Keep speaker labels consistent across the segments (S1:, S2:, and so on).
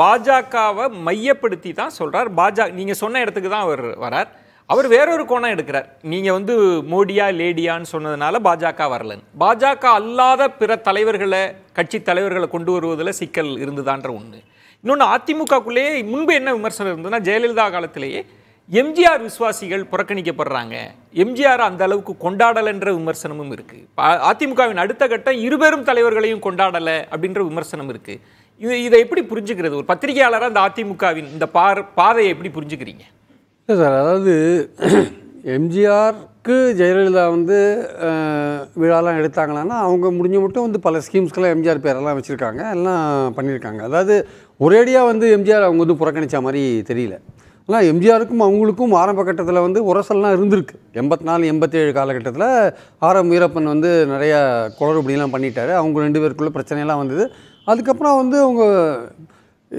S1: பாஜகவை மையப்படுத்தி தான் சொல்கிறார் பாஜக நீங்கள் சொன்ன இடத்துக்கு தான் அவர் வரார் அவர் வேறொரு கோணம் எடுக்கிறார் நீங்கள் வந்து மோடியா லேடியான்னு சொன்னதுனால பாஜக வரலன்னு பாஜக அல்லாத பிற தலைவர்களை கட்சி தலைவர்களை கொண்டு வருவதில் சிக்கல் இருந்துதான்ற ஒன்று இன்னொன்று அதிமுகக்குள்ளேயே முன்பு என்ன விமர்சனம் இருந்ததுன்னா ஜெயலலிதா காலத்திலேயே எம்ஜிஆர் விசுவாசிகள் புறக்கணிக்கப்படுறாங்க எம்ஜிஆர் அந்த அளவுக்கு கொண்டாடலைன்ற விமர்சனமும் இருக்குது அதிமுகவின் அடுத்த கட்டம் இருபெரும் தலைவர்களையும் கொண்டாடலை அப்படின்ற விமர்சனம் இருக்குது இது இதை எப்படி புரிஞ்சுக்கிறது ஒரு பத்திரிகையாளராக இந்த அதிமுகவின் இந்த பார் பாதையை எப்படி புரிஞ்சுக்கிறீங்க
S2: இல்லை சார் அதாவது எம்ஜிஆருக்கு ஜெயலலிதா வந்து விழாலாம் எடுத்தாங்களான்னா அவங்க முடிஞ்ச மட்டும் வந்து பல ஸ்கீம்ஸ்க்கெல்லாம் எம்ஜிஆர் பேரெல்லாம் வச்சுருக்காங்க எல்லாம் பண்ணியிருக்காங்க அதாவது ஒரேடியாக வந்து எம்ஜிஆர் அவங்க வந்து புறக்கணித்த மாதிரி தெரியல ஆனால் எம்ஜிஆருக்கும் அவங்களுக்கும் ஆரம்ப கட்டத்தில் வந்து உரசல்லாம் இருந்திருக்கு எண்பத்தி நாலு எண்பத்தேழு காலகட்டத்தில் ஆர் எம் வீரப்பன் வந்து நிறையா குளறுபடியெல்லாம் பண்ணிட்டார் அவங்க ரெண்டு பேருக்குள்ளே பிரச்சனையெல்லாம் வந்தது அதுக்கப்புறம் வந்து அவங்க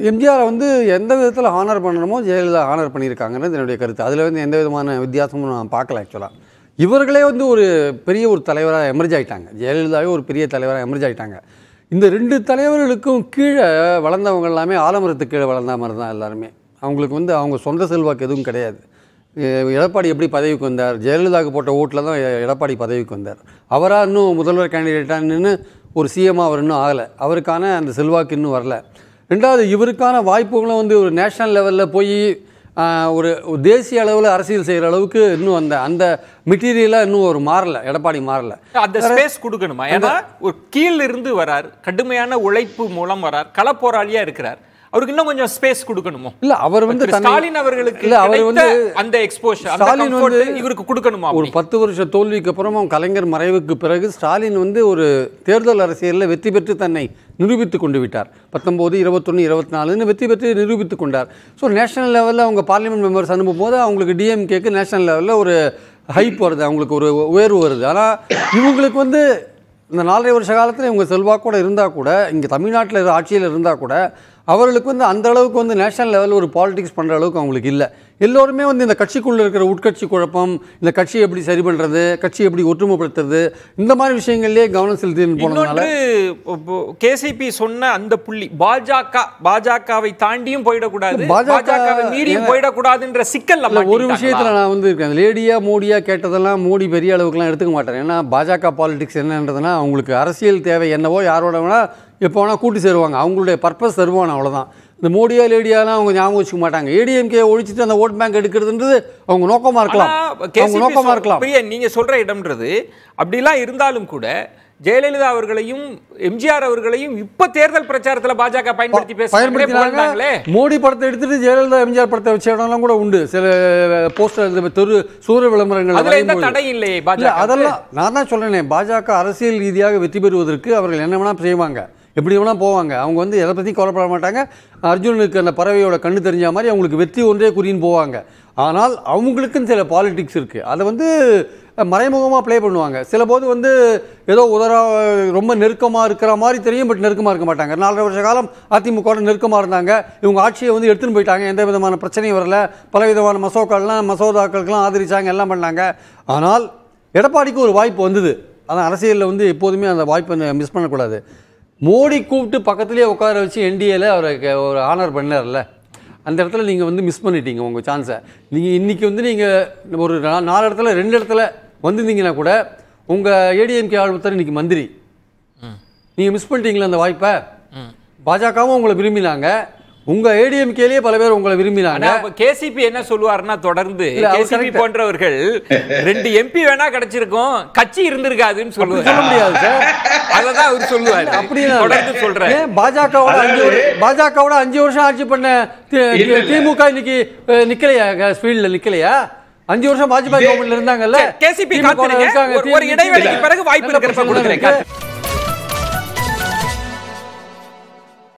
S2: எம்ஜிஆரை வந்து எந்த விதத்தில் ஹானர் பண்ணணுமோ ஜெயலலிதா ஹானர் பண்ணியிருக்காங்கன்றது என்னுடைய கருத்து அதில் வந்து எந்த விதமான வித்தியாசமும் நான் பார்க்கல ஆக்சுவலாக இவர்களே வந்து ஒரு பெரிய ஒரு தலைவராக எமர்ஜ் ஆகிட்டாங்க ஜெயலலிதாவே ஒரு பெரிய தலைவராக எமர்ஜ் ஆகிட்டாங்க இந்த ரெண்டு தலைவர்களுக்கும் கீழே வளர்ந்தவங்க எல்லாமே ஆலமரத்துக்கு கீழே வளர்ந்த மாதிரி தான் எல்லாருமே அவங்களுக்கு வந்து அவங்க சொந்த செல்வாக்கு எதுவும் கிடையாது எடப்பாடி எப்படி பதவிக்கு வந்தார் ஜெயலலிதாவுக்கு போட்ட ஓட்டில் தான் எடப்பாடி பதவிக்கு வந்தார் அவராக இன்னும் முதல்வர் கேண்டிடேட்டாக நின்று ஒரு சிஎம்மாக அவர் இன்னும் ஆகலை அவருக்கான அந்த செல்வாக்கு இன்னும் வரல ரெண்டாவது இவருக்கான வாய்ப்புகளும் வந்து ஒரு நேஷனல் லெவலில் போய் ஒரு தேசிய அளவில் அரசியல் செய்கிற அளவுக்கு இன்னும் அந்த அந்த மெட்டீரியலாக இன்னும் ஒரு மாறல எடப்பாடி மாறல
S1: அந்த ஸ்பேஸ் கொடுக்கணுமா ஏன்னா ஒரு கீழிருந்து இருந்து வரார் கடுமையான உழைப்பு மூலம் வரார் களப்போராளியாக இருக்கிறார் அவருக்கு இன்னும் கொஞ்சம் ஸ்பேஸ் கொடுக்கணுமோ
S2: இல்ல அவர் வந்து ஸ்டாலின் அவர்களுக்கு இல்ல அவர் வந்து
S1: அந்த எக்ஸ்போஷர் ஸ்டாலின் வந்து இவருக்கு கொடுக்கணுமா ஒரு
S2: பத்து வருஷ தோல்விக்கு அப்புறமும் கலைஞர் மறைவுக்கு பிறகு ஸ்டாலின் வந்து ஒரு தேர்தல் அரசியலில் வெற்றி பெற்று தன்னை நிரூபித்து கொண்டு விட்டார் பத்தொம்போது இருபத்தொன்னு இருபத்தி நாலுன்னு வெற்றி பெற்று நிரூபித்து கொண்டார் ஸோ நேஷனல் லெவலில் அவங்க பார்லிமெண்ட் மெம்பர்ஸ் அனுப்பும் போது அவங்களுக்கு டிஎம்கேக்கு நேஷனல் லெவலில் ஒரு ஹைப் வருது அவங்களுக்கு ஒரு உயர்வு வருது ஆனால் இவங்களுக்கு வந்து இந்த நாலரை வருஷ காலத்தில் இவங்க செல்வாக்கூட இருந்தால் கூட இங்கே தமிழ்நாட்டில் ஆட்சியில் இருந்தால் கூட அவர்களுக்கு வந்து அந்த அளவுக்கு வந்து நேஷனல் லெவலில் ஒரு பாலிடிக்ஸ் பண்ணுற அளவுக்கு அவங்களுக்கு இல்லை எல்லோருமே வந்து இந்த கட்சிக்குள்ளே இருக்கிற உட்கட்சி குழப்பம் இந்த கட்சியை எப்படி சரி பண்ணுறது கட்சியை எப்படி ஒற்றுமைப்படுத்துறது இந்த மாதிரி விஷயங்கள்லேயே கவனம் செலுத்தின்னு போனதுனால
S1: கேசிபி சொன்ன அந்த புள்ளி பாஜக பாஜகவை தாண்டியும் போயிடக்கூடாது பாஜக மீறியும் போயிடக்கூடாதுன்ற சிக்கல் ஒரு விஷயத்தில் நான்
S2: வந்து இருக்கேன் லேடியாக மோடியாக கேட்டதெல்லாம் மோடி பெரிய அளவுக்குலாம் எடுத்துக்க மாட்டேன் ஏன்னா பாஜக பாலிடிக்ஸ் என்னன்றதுனா அவங்களுக்கு அரசியல் தேவை என்னவோ யாரோட வேணால் எப்போ வேணால் கூட்டி சேருவாங்க அவங்களுடைய பர்பஸ் தருவான் அவ்வளோதான் இந்த மோடியா லேடியாலாம் அவங்க ஞாபகம் வச்சுக்க மாட்டாங்க ஏடிஎம்கே ஒழிச்சிட்டு அந்த ஓட் பேங்க் எடுக்கிறதுன்றது அவங்க நோக்கமாக இருக்கலாம் அவங்க நோக்கமாக இருக்கலாம்
S1: நீங்கள் சொல்கிற இடம்ன்றது அப்படிலாம் இருந்தாலும் கூட ஜெயலலிதா அவர்களையும் எம்ஜிஆர் அவர்களையும் இப்ப தேர்தல் பிரச்சாரத்துல பாஜக பயன்படுத்தி
S2: மோடி படத்தை எடுத்துட்டு ஜெயலலிதா எம்ஜிஆர் படத்தை வச்ச இடம்லாம் கூட உண்டு சில போஸ்டர் தெரு விளம்பரங்கள்
S1: பாஜக அதெல்லாம்
S2: நான் தான் சொல்றேனே பாஜக அரசியல் ரீதியாக வெற்றி பெறுவதற்கு அவர்கள் என்ன வேணா செய்வாங்க எப்படி வேணால் போவாங்க அவங்க வந்து எதை பற்றியும் கவலைப்பட மாட்டாங்க அர்ஜுனனுக்கு அந்த பறவையோட கண்ணு தெரிஞ்ச மாதிரி அவங்களுக்கு வெற்றி ஒன்றே குறின்னு போவாங்க ஆனால் அவங்களுக்குன்னு சில பாலிட்டிக்ஸ் இருக்குது அதை வந்து மறைமுகமாக ப்ளே பண்ணுவாங்க சில போது வந்து ஏதோ உதரா ரொம்ப நெருக்கமாக இருக்கிற மாதிரி தெரியும் பட் நெருக்கமாக இருக்க மாட்டாங்க நாலரை வருஷ காலம் அதிமுக நெருக்கமாக இருந்தாங்க இவங்க ஆட்சியை வந்து எடுத்துன்னு போயிட்டாங்க எந்த விதமான பிரச்சனையும் வரல பலவிதமான மசோக்கள்லாம் மசோதாக்களுக்கெல்லாம் ஆதரிச்சாங்க எல்லாம் பண்ணாங்க ஆனால் எடப்பாடிக்கு ஒரு வாய்ப்பு வந்தது ஆனால் அரசியலில் வந்து எப்போதுமே அந்த வாய்ப்பை மிஸ் பண்ணக்கூடாது மோடி கூப்பிட்டு பக்கத்துலேயே உட்கார வச்சு என்டிஏல அவரை ஒரு ஆனர் பண்ணார்ல அந்த இடத்துல நீங்கள் வந்து மிஸ் பண்ணிட்டீங்க உங்கள் சான்ஸை நீங்கள் இன்றைக்கி வந்து நீங்கள் ஒரு நாலு இடத்துல ரெண்டு இடத்துல வந்திருந்தீங்கன்னா கூட உங்கள் ஏடிஎம்கே ஆள் ஒருத்தர் இன்றைக்கி மந்திரி நீங்கள் மிஸ் பண்ணிட்டீங்களா அந்த வாய்ப்பை பாஜகவும் உங்களை விரும்பினாங்க உங்க ஏடிஎம்கேலயே பல பேர் உங்களை விரும்பினாங்க
S1: கேசிபி என்ன சொல்லுவாருன்னா தொடர்ந்து கேசிபி போன்றவர்கள் ரெண்டு எம்பி வேணா கிடைச்சிருக்கும் கட்சி இருந்திருக்காதுன்னு சொல்லுவாங்க சொல்ல முடியாது சார் அததான் அவர் சொல்லுவாரு அப்படின்னு தொடர்ந்து சொல்றேன்
S2: பாஜகவோட அஞ்சு பாஜகவோட அஞ்சு வருஷம் ஆட்சி பண்ண திமுக இன்னைக்கு நிக்கலையா ஃபீல்ட்ல நிக்கலையா அஞ்சு வருஷம் பாஜக கவர்மெண்ட்ல இருந்தாங்கல்ல கேசிபி இருக்காங்க ஒரு இடைவெளிக்கு பிறகு வாய்ப்பு இருக்கிறப்ப கொடுக்குறேன்